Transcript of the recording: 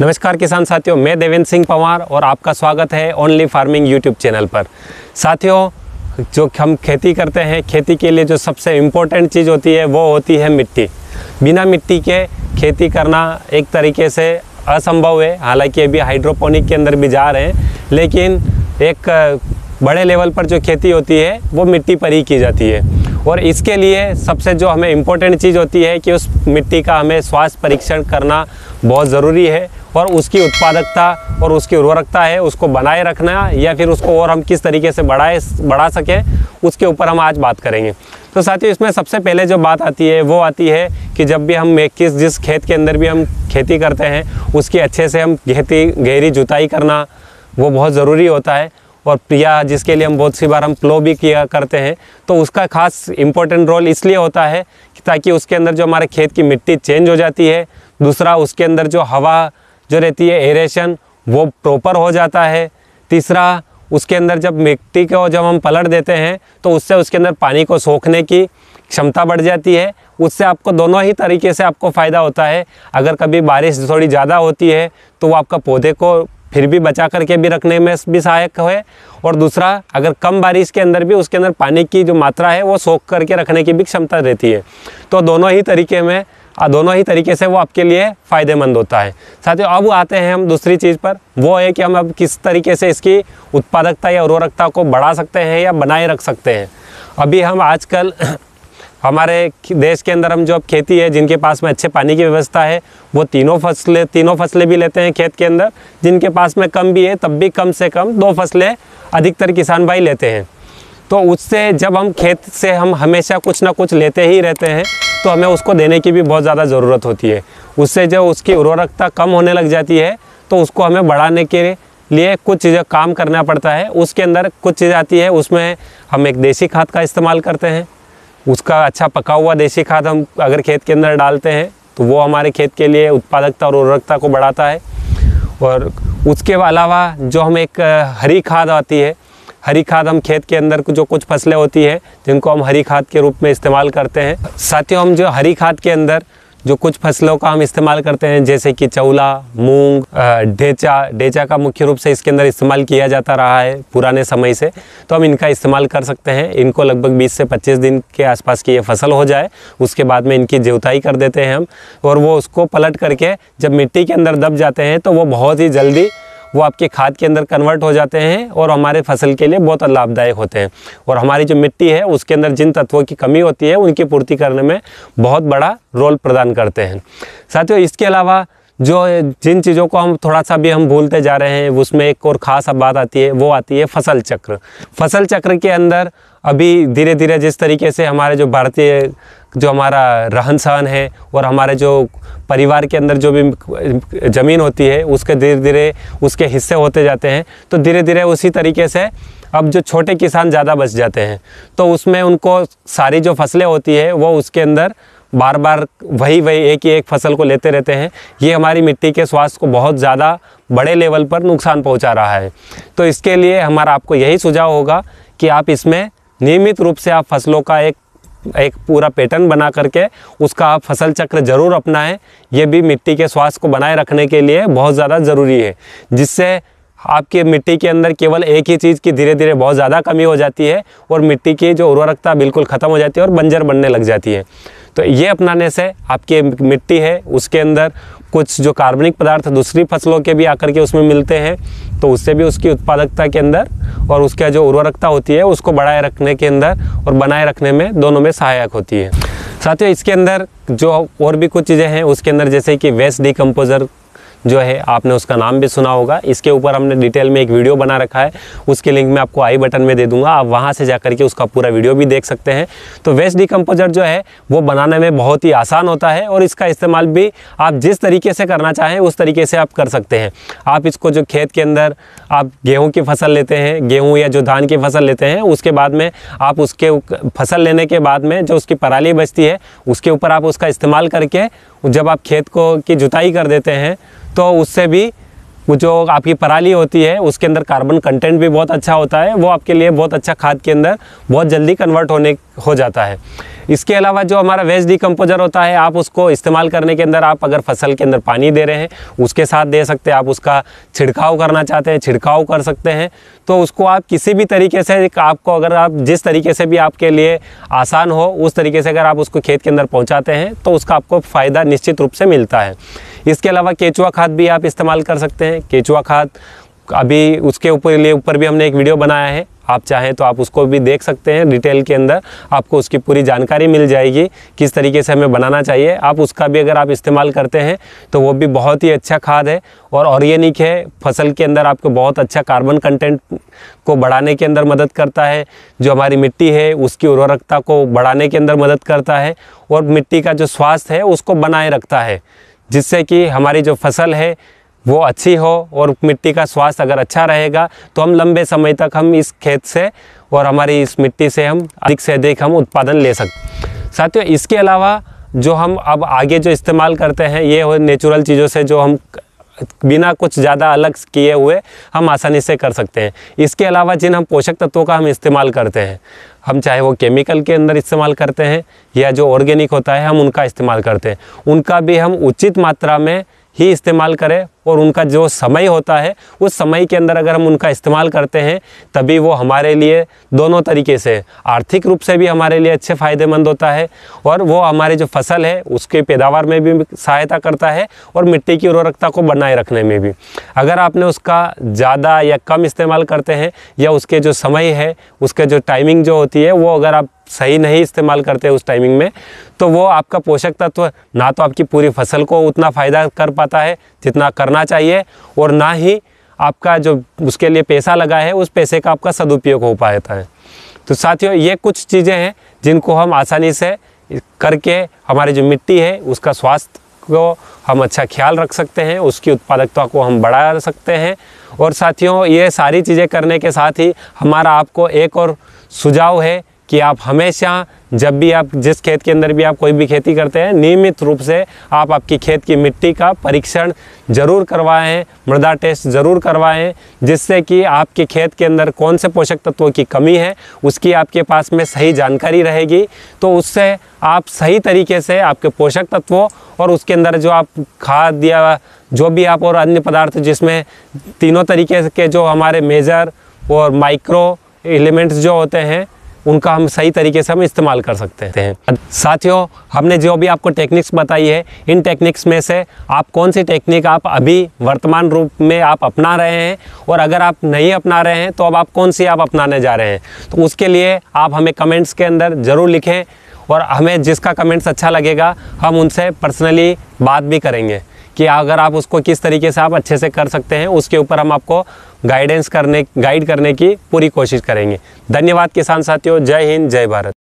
नमस्कार किसान साथियों मैं देवेंद्र सिंह पवार और आपका स्वागत है ओनली फार्मिंग यूट्यूब चैनल पर साथियों जो हम खेती करते हैं खेती के लिए जो सबसे इम्पोर्टेंट चीज़ होती है वो होती है मिट्टी बिना मिट्टी के खेती करना एक तरीके से असंभव है हालांकि अभी हाइड्रोपोनिक के अंदर भी जा रहे हैं लेकिन एक बड़े लेवल पर जो खेती होती है वो मिट्टी पर ही की जाती है और इसके लिए सबसे जो हमें इम्पोर्टेंट चीज़ होती है कि उस मिट्टी का हमें स्वास्थ्य परीक्षण करना बहुत ज़रूरी है और उसकी उत्पादकता और उसकी उर्वरकता है उसको बनाए रखना या फिर उसको और हम किस तरीके से बढ़ाए बढ़ा सकें उसके ऊपर हम आज बात करेंगे तो साथियों इसमें सबसे पहले जो बात आती है वो आती है कि जब भी हम किस जिस खेत के अंदर भी हम खेती करते हैं उसकी अच्छे से हम खेती गहरी जुताई करना वो बहुत ज़रूरी होता है और या जिसके लिए हम बहुत सी बार हम प्लो भी किया करते हैं तो उसका खास इम्पोर्टेंट रोल इसलिए होता है ताकि उसके अंदर जो हमारे खेत की मिट्टी चेंज हो जाती है दूसरा उसके अंदर जो हवा जो रहती है एरेशन वो प्रॉपर हो जाता है तीसरा उसके अंदर जब मिट्टी को जब हम पलट देते हैं तो उससे उसके अंदर पानी को सोखने की क्षमता बढ़ जाती है उससे आपको दोनों ही तरीके से आपको फ़ायदा होता है अगर कभी बारिश थोड़ी ज़्यादा होती है तो वो आपका पौधे को फिर भी बचा करके भी रखने में भी सहायक है और दूसरा अगर कम बारिश के अंदर भी उसके अंदर पानी की जो मात्रा है वो सोख करके रखने की भी क्षमता रहती है तो दोनों ही तरीके में दोनों ही तरीके से वो आपके लिए फ़ायदेमंद होता है साथियों अब आते हैं हम दूसरी चीज़ पर वो है कि हम अब किस तरीके से इसकी उत्पादकता या उर्वरकता को बढ़ा सकते हैं या बनाए रख सकते हैं अभी हम आजकल हमारे देश के अंदर हम जो अब खेती है जिनके पास में अच्छे पानी की व्यवस्था है वो तीनों फसलें तीनों फसलें भी लेते हैं खेत के अंदर जिनके पास में कम भी है तब भी कम से कम दो फसलें अधिकतर किसान भाई लेते हैं तो उससे जब हम खेत से हम हमेशा कुछ ना कुछ लेते ही रहते हैं तो हमें उसको देने की भी बहुत ज़्यादा ज़रूरत होती है उससे जब उसकी उर्वरकता कम होने लग जाती है तो उसको हमें बढ़ाने के लिए कुछ चीज़ें काम करना पड़ता है उसके अंदर कुछ चीज़ आती है उसमें हम एक देसी खाद का इस्तेमाल करते हैं उसका अच्छा पका हुआ देसी खाद हम अगर खेत के अंदर डालते हैं तो वो हमारे खेत के लिए उत्पादकता और उर्वरकता को बढ़ाता है और उसके अलावा जो हम एक हरी खाद आती है हरी खाद हम खेत के अंदर जो कुछ फसलें होती है जिनको हम हरी खाद के रूप में इस्तेमाल करते हैं साथियों हम जो हरी खाद के अंदर जो कुछ फसलों का हम इस्तेमाल करते हैं जैसे कि चौला मूंग ढेचा ढेचा का मुख्य रूप से इसके अंदर इस्तेमाल किया जाता रहा है पुराने समय से तो हम इनका इस्तेमाल कर सकते हैं इनको लगभग 20 से 25 दिन के आसपास की ये फसल हो जाए उसके बाद में इनकी जेवताई कर देते हैं हम और वो उसको पलट करके जब मिट्टी के अंदर दब जाते हैं तो वो बहुत ही जल्दी वो आपके खाद के अंदर कन्वर्ट हो जाते हैं और हमारे फसल के लिए बहुत लाभदायक होते हैं और हमारी जो मिट्टी है उसके अंदर जिन तत्वों की कमी होती है उनकी पूर्ति करने में बहुत बड़ा रोल प्रदान करते हैं साथियों इसके अलावा जो जिन चीज़ों को हम थोड़ा सा भी हम भूलते जा रहे हैं उसमें एक और ख़ास बात आती है वो आती है फसल चक्र फसल चक्र के अंदर अभी धीरे धीरे जिस तरीके से हमारे जो भारतीय जो हमारा रहन सहन है और हमारे जो परिवार के अंदर जो भी ज़मीन होती है उसके धीरे धीरे उसके हिस्से होते जाते हैं तो धीरे धीरे उसी तरीके से अब जो छोटे किसान ज़्यादा बच जाते हैं तो उसमें उनको सारी जो फसलें होती है वो उसके अंदर बार बार वही वही एक ही एक फसल को लेते रहते हैं ये हमारी मिट्टी के स्वास्थ्य को बहुत ज़्यादा बड़े लेवल पर नुकसान पहुंचा रहा है तो इसके लिए हमारा आपको यही सुझाव होगा कि आप इसमें नियमित रूप से आप फसलों का एक एक पूरा पैटर्न बना करके उसका आप फसल चक्र ज़रूर अपनाएं ये भी मिट्टी के स्वास्थ्य को बनाए रखने के लिए बहुत ज़्यादा ज़रूरी है जिससे आपके मिट्टी के अंदर केवल एक ही चीज़ की धीरे धीरे बहुत ज़्यादा कमी हो जाती है और मिट्टी की जो उर्वरकता बिल्कुल ख़त्म हो जाती है और बंजर बनने लग जाती है तो ये अपनाने से आपकी मिट्टी है उसके अंदर कुछ जो कार्बनिक पदार्थ दूसरी फसलों के भी आकर के उसमें मिलते हैं तो उससे भी उसकी उत्पादकता के अंदर और उसका जो उर्वरकता होती है उसको बढ़ाए रखने के अंदर और बनाए रखने में दोनों में सहायक होती है साथियों इसके अंदर जो और भी कुछ चीज़ें हैं उसके अंदर जैसे कि वेस्ट डिकम्पोजर जो है आपने उसका नाम भी सुना होगा इसके ऊपर हमने डिटेल में एक वीडियो बना रखा है उसके लिंक मैं आपको आई बटन में दे दूंगा आप वहाँ से जा के उसका पूरा वीडियो भी देख सकते हैं तो वेस्ट डिकम्पोजर जो है वो बनाने में बहुत ही आसान होता है और इसका इस्तेमाल भी आप जिस तरीके से करना चाहें उस तरीके से आप कर सकते हैं आप इसको जो खेत के अंदर आप गेहूँ की फसल लेते हैं गेहूँ या जो धान की फसल लेते हैं उसके बाद में आप उसके फसल लेने के बाद में जो उसकी पराली बचती है उसके ऊपर आप उसका इस्तेमाल करके जब आप खेत को की जुताई कर देते हैं तो उससे भी वो जो आपकी पराली होती है उसके अंदर कार्बन कंटेंट भी बहुत अच्छा होता है वो आपके लिए बहुत अच्छा खाद के अंदर बहुत जल्दी कन्वर्ट होने हो जाता है इसके अलावा जो हमारा वेस्ट डिकम्पोजर होता है आप उसको इस्तेमाल करने के अंदर आप अगर फसल के अंदर पानी दे रहे हैं उसके साथ दे सकते हैं आप उसका छिड़काव करना चाहते हैं छिड़काव कर सकते हैं तो उसको आप किसी भी तरीके से आपको अगर आप जिस तरीके से भी आपके लिए आसान हो उस तरीके से अगर आप उसको खेत के अंदर पहुँचाते हैं तो उसका आपको फ़ायदा निश्चित रूप से मिलता है इसके अलावा केचुआ खाद भी आप इस्तेमाल कर सकते हैं केचुआ खाद अभी उसके ऊपर लिए ऊपर भी हमने एक वीडियो बनाया है आप चाहें तो आप उसको भी देख सकते हैं डिटेल के अंदर आपको उसकी पूरी जानकारी मिल जाएगी किस तरीके से हमें बनाना चाहिए आप उसका भी अगर आप इस्तेमाल करते हैं तो वो भी बहुत ही अच्छा खाद है और ऑर्गेनिक है फसल के अंदर आपको बहुत अच्छा कार्बन कंटेंट को बढ़ाने के अंदर मदद करता है जो हमारी मिट्टी है उसकी उर्वरकता को बढ़ाने के अंदर मदद करता है और मिट्टी का जो स्वास्थ्य है उसको बनाए रखता है जिससे कि हमारी जो फसल है वो अच्छी हो और मिट्टी का स्वास्थ्य अगर अच्छा रहेगा तो हम लंबे समय तक हम इस खेत से और हमारी इस मिट्टी से हम अधिक से अधिक हम उत्पादन ले सकते साथियों इसके अलावा जो हम अब आगे जो इस्तेमाल करते हैं ये नेचुरल चीज़ों से जो हम बिना कुछ ज़्यादा अलग किए हुए हम आसानी से कर सकते हैं इसके अलावा जिन हम पोषक तत्वों का हम इस्तेमाल करते हैं हम चाहे वो केमिकल के अंदर इस्तेमाल करते हैं या जो ऑर्गेनिक होता है हम उनका इस्तेमाल करते हैं उनका भी हम उचित मात्रा में ही इस्तेमाल करें और उनका जो समय होता है उस समय के अंदर अगर हम उनका इस्तेमाल करते हैं तभी वो हमारे लिए दोनों तरीके से आर्थिक रूप से भी हमारे लिए अच्छे फ़ायदेमंद होता है और वो हमारे जो फसल है उसके पैदावार में भी सहायता करता है और मिट्टी की उर्वरकता को बनाए रखने में भी अगर आपने उसका ज़्यादा या कम इस्तेमाल करते हैं या उसके जो समय है उसके जो टाइमिंग जो होती है वो अगर आप सही नहीं इस्तेमाल करते उस टाइमिंग में तो वो आपका पोषक तत्व ना तो आपकी पूरी फसल को उतना फ़ायदा कर पाता है जितना करना चाहिए और ना ही आपका जो उसके लिए पैसा लगा है उस पैसे का आपका सदुपयोग हो पाता है तो साथियों ये कुछ चीज़ें हैं जिनको हम आसानी से करके हमारी जो मिट्टी है उसका स्वास्थ्य को हम अच्छा ख्याल रख सकते हैं उसकी उत्पादकता को हम बढ़ा सकते हैं और साथियों ये सारी चीज़ें करने के साथ ही हमारा आपको एक और सुझाव है कि आप हमेशा जब भी आप जिस खेत के अंदर भी आप कोई भी खेती करते हैं नियमित रूप से आप आपकी खेत की मिट्टी का परीक्षण ज़रूर करवाएं मृदा टेस्ट ज़रूर करवाएं जिससे कि आपके खेत के अंदर कौन से पोषक तत्वों की कमी है उसकी आपके पास में सही जानकारी रहेगी तो उससे आप सही तरीके से आपके पोषक तत्वों और उसके अंदर जो आप खाद या जो भी आप और अन्य पदार्थ जिसमें तीनों तरीके के जो हमारे मेजर और माइक्रो एलिमेंट्स जो होते हैं उनका हम सही तरीके से हम इस्तेमाल कर सकते हैं साथियों हमने जो भी आपको टेक्निक्स बताई है इन टेक्निक्स में से आप कौन सी टेक्निक आप अभी वर्तमान रूप में आप अपना रहे हैं और अगर आप नहीं अपना रहे हैं तो अब आप कौन सी आप अपनाने जा रहे हैं तो उसके लिए आप हमें कमेंट्स के अंदर ज़रूर लिखें और हमें जिसका कमेंट्स अच्छा लगेगा हम उनसे पर्सनली बात भी करेंगे कि अगर आप उसको किस तरीके से आप अच्छे से कर सकते हैं उसके ऊपर हम आपको गाइडेंस करने गाइड करने की पूरी कोशिश करेंगे धन्यवाद किसान साथियों जय हिंद जय भारत